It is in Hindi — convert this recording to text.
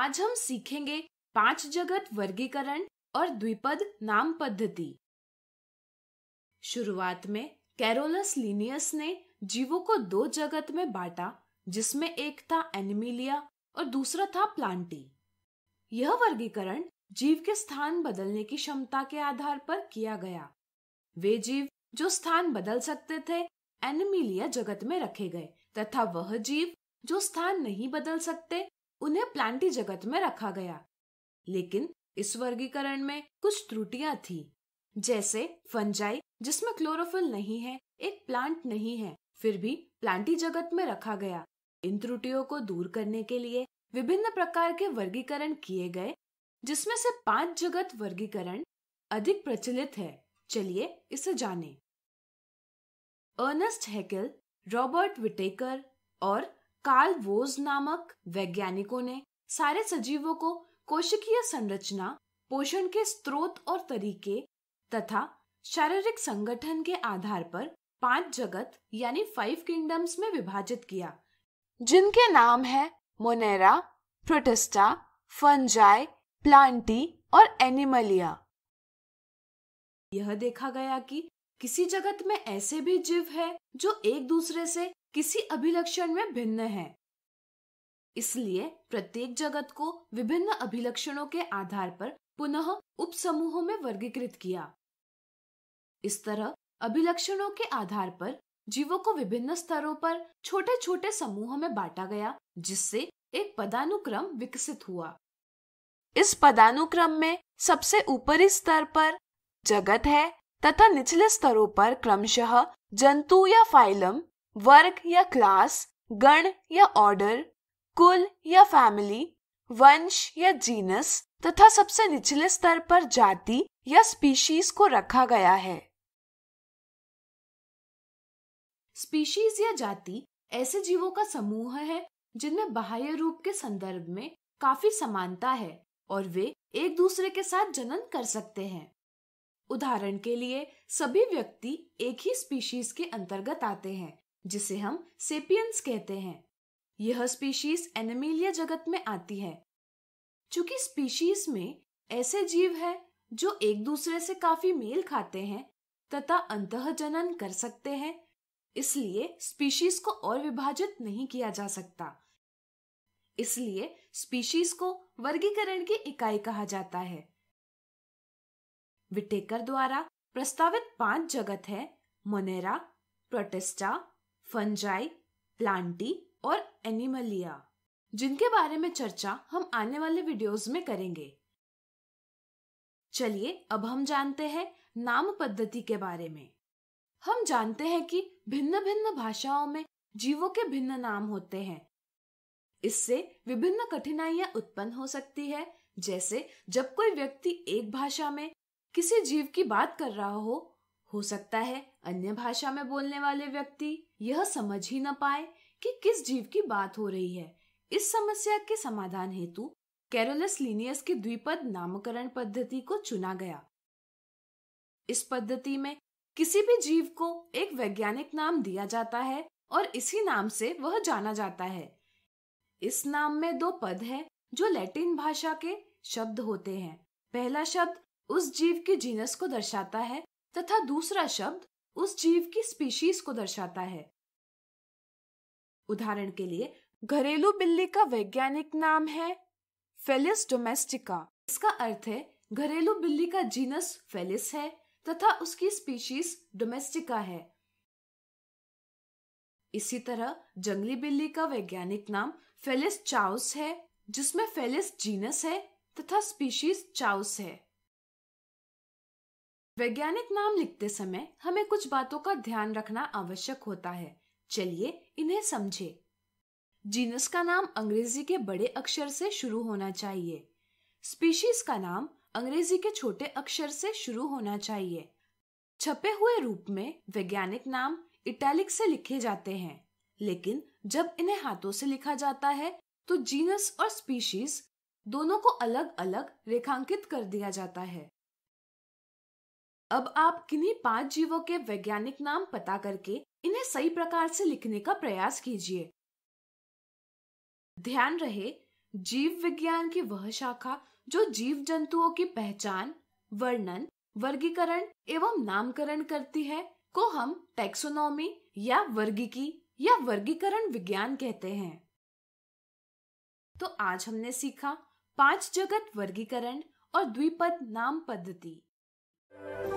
आज हम सीखेंगे पांच जगत वर्गीकरण और द्विपद नाम पद्धति शुरुआत में कैरोलस लिनियस ने जीवों को दो जगत में बांटा जिसमें एक था एनिमिलिया और दूसरा था प्लांटी यह वर्गीकरण जीव के स्थान बदलने की क्षमता के आधार पर किया गया वे जीव जो स्थान बदल सकते थे एनिमिलिया जगत में रखे गए तथा वह जीव जो स्थान नहीं बदल सकते उन्हें प्लांटी जगत में रखा गया लेकिन इस वर्गीकरण में कुछ त्रुटियां थी जैसे फंजाई जिसमें क्लोरोफिल नहीं है एक प्लांट नहीं है फिर भी प्लांटी जगत में रखा गया इन त्रुटियों को दूर करने के लिए विभिन्न प्रकार के वर्गीकरण किए गए जिसमें से पांच जगत वर्गीकरण अधिक प्रचलित है चलिए इसे जानें। अर्नेस्ट हेकल रॉबर्ट विटेकर और कार्ल वोज नामक वैज्ञानिकों ने सारे सजीवों को कोशिकीय संरचना पोषण के स्रोत और तरीके तथा शारीरिक संगठन के आधार पर पांच जगत यानी फाइव किंगडम्स में विभाजित किया जिनके नाम है मोनेरा प्रोटेस्टा फंजाई प्लांटी और एनिमलिया यह देखा गया कि किसी जगत में ऐसे भी जीव है जो एक दूसरे से किसी अभिलक्षण में भिन्न है इसलिए प्रत्येक जगत को विभिन्न अभिलक्षणों के आधार पर पुनः उपसमूहों में वर्गीकृत किया इस तरह अभिलक्षणों के आधार पर जीवों को विभिन्न स्तरों पर छोटे छोटे समूहों में बांटा गया जिससे एक पदानुक्रम विकसित हुआ इस पदानुक्रम में सबसे ऊपरी स्तर पर जगत है तथा निचले स्तरों पर क्रमशः जंतु या फाइलम वर्ग या क्लास गण या ऑर्डर कुल या फैमिली वंश या जीनस तथा सबसे निचले स्तर पर जाति या स्पीशीज को रखा गया है स्पीशीज या जाति ऐसे जीवों का समूह है जिनमें बाह्य रूप के संदर्भ में काफी समानता है और वे एक दूसरे के साथ जनन कर सकते हैं उदाहरण के लिए सभी व्यक्ति एक ही स्पीशीज के अंतर्गत आते हैं जिसे हम सेपियंस कहते हैं यह स्पीशीज एनेमीलिया जगत में आती है चूंकि स्पीशीज में ऐसे जीव है जो एक दूसरे से काफी मेल खाते हैं तथा जनन कर सकते हैं इसलिए स्पीशीज को और विभाजित नहीं किया जा सकता इसलिए स्पीशीज को वर्गीकरण की इकाई कहा जाता है विटेकर द्वारा प्रस्तावित पांच जगत है मोनेरा प्रोटेस्टा फंजाई प्लांटी और एनिमलिया जिनके बारे में चर्चा हम आने वाले वीडियोस में करेंगे चलिए अब हम जानते हैं नाम पद्धति के बारे में हम जानते हैं कि भिन्न भिन्न भाषाओं में जीवों के भिन्न नाम होते हैं इससे विभिन्न कठिनाइयां उत्पन्न हो सकती है जैसे जब कोई व्यक्ति एक भाषा में किसी जीव की बात कर रहा हो हो सकता है अन्य भाषा में बोलने वाले व्यक्ति यह समझ ही न पाए कि किस जीव की बात हो रही है इस समस्या के समाधान हेतु कैरोलस लिनियस के द्विपद नामकरण पद्धति को चुना गया इस पद्धति में किसी भी जीव को एक वैज्ञानिक नाम दिया जाता है और इसी नाम से वह जाना जाता है इस नाम में दो पद है जो लैटिन भाषा के शब्द होते हैं पहला शब्द उस जीव के जीनस को दर्शाता है तथा दूसरा शब्द उस जीव की स्पीशीज को दर्शाता है उदाहरण के लिए घरेलू बिल्ली का वैज्ञानिक नाम है फेलिस डोमेस्टिका इसका अर्थ है घरेलू बिल्ली का जीनस फेलिस है तथा उसकी स्पीशीज डोमेस्टिका है इसी तरह जंगली बिल्ली का वैज्ञानिक नाम फेलिस चाउस है जिसमें फेलिस जीनस है तथा स्पीशीज चाउस है वैज्ञानिक नाम लिखते समय हमें कुछ बातों का ध्यान रखना आवश्यक होता है चलिए इन्हें समझे जीनस का नाम अंग्रेजी के बड़े अक्षर से शुरू होना चाहिए स्पीशीज का नाम अंग्रेजी के छोटे अक्षर से शुरू होना चाहिए छपे हुए रूप में वैज्ञानिक नाम इटैलिक से लिखे जाते हैं लेकिन जब इन्हें हाथों से लिखा जाता है तो जीनस और स्पीशीज दोनों को अलग अलग रेखांकित कर दिया जाता है अब आप किन्हीं पांच जीवों के वैज्ञानिक नाम पता करके इन्हें सही प्रकार से लिखने का प्रयास कीजिए ध्यान रहे जीव विज्ञान की वह शाखा जो जीव जंतुओं की पहचान वर्णन वर्गीकरण एवं नामकरण करती है को हम टेक्सोनॉमी या वर्गीकी या वर्गीकरण विज्ञान कहते हैं तो आज हमने सीखा पांच जगत वर्गीकरण और द्विपद नाम पद्धति